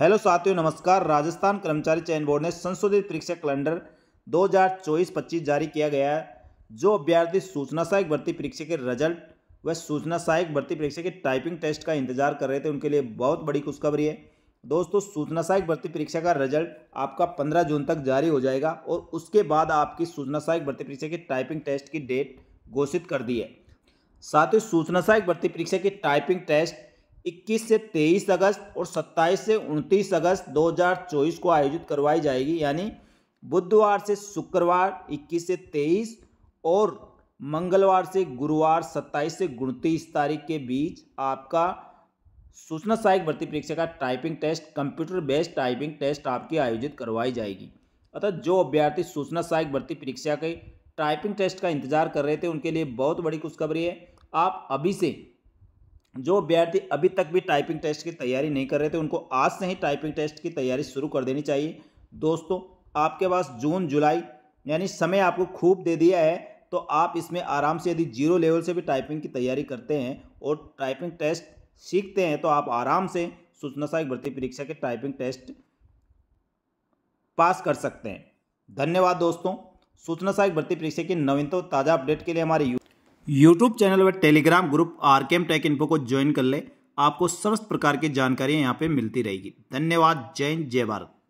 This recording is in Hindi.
हेलो साथियों नमस्कार राजस्थान कर्मचारी चयन बोर्ड ने संशोधित परीक्षा कैलेंडर 2024-25 जारी किया गया है जो अभ्यर्थी सूचना सहायक भर्ती परीक्षा के रिजल्ट व सूचना सहायक भर्ती परीक्षा के टाइपिंग टेस्ट का इंतजार कर रहे थे उनके लिए बहुत बड़ी खुशखबरी है दोस्तों सूचना सहायक भर्ती परीक्षा का रिजल्ट आपका पंद्रह जून तक जारी हो जाएगा और उसके बाद आपकी सूचना सहायक भर्ती परीक्षा की टाइपिंग टेस्ट की डेट घोषित कर दी है साथ ही सूचना सहायक भर्ती परीक्षा की टाइपिंग टेस्ट 21 से 23 अगस्त और 27 से 29 अगस्त 2024 को आयोजित करवाई जाएगी यानी बुधवार से शुक्रवार 21 से 23 और मंगलवार से गुरुवार 27 से उनतीस तारीख के बीच आपका सूचना सहायक भर्ती परीक्षा का typing test computer based typing test आपकी आयोजित करवाई जाएगी अतः जो अभ्यर्थी सूचना सहायक भर्ती परीक्षा के टाइपिंग टेस्ट का इंतजार कर रहे थे उनके लिए बहुत बड़ी खुशखबरी है आप अभी से जो अभ्यर्थी अभी तक भी टाइपिंग टेस्ट की तैयारी नहीं कर रहे थे उनको आज से ही टाइपिंग टेस्ट की तैयारी शुरू कर देनी चाहिए दोस्तों आपके पास जून जुलाई यानी समय आपको खूब दे दिया है तो आप इसमें आराम से यदि जीरो लेवल से भी टाइपिंग की तैयारी करते हैं और टाइपिंग टेस्ट सीखते हैं तो आप आराम से सूचना सहायक भर्ती परीक्षा के टाइपिंग टेस्ट पास कर सकते हैं धन्यवाद दोस्तों सूचना सहायक भर्ती परीक्षा की नवीनतम ताज़ा अपडेट के लिए हमारे यूट्यूब चैनल व Telegram group R M tech info को ज्वाइन कर ले आपको समस्त प्रकार की जानकारी यहाँ पे मिलती रहेगी धन्यवाद जय हिंद जय भारत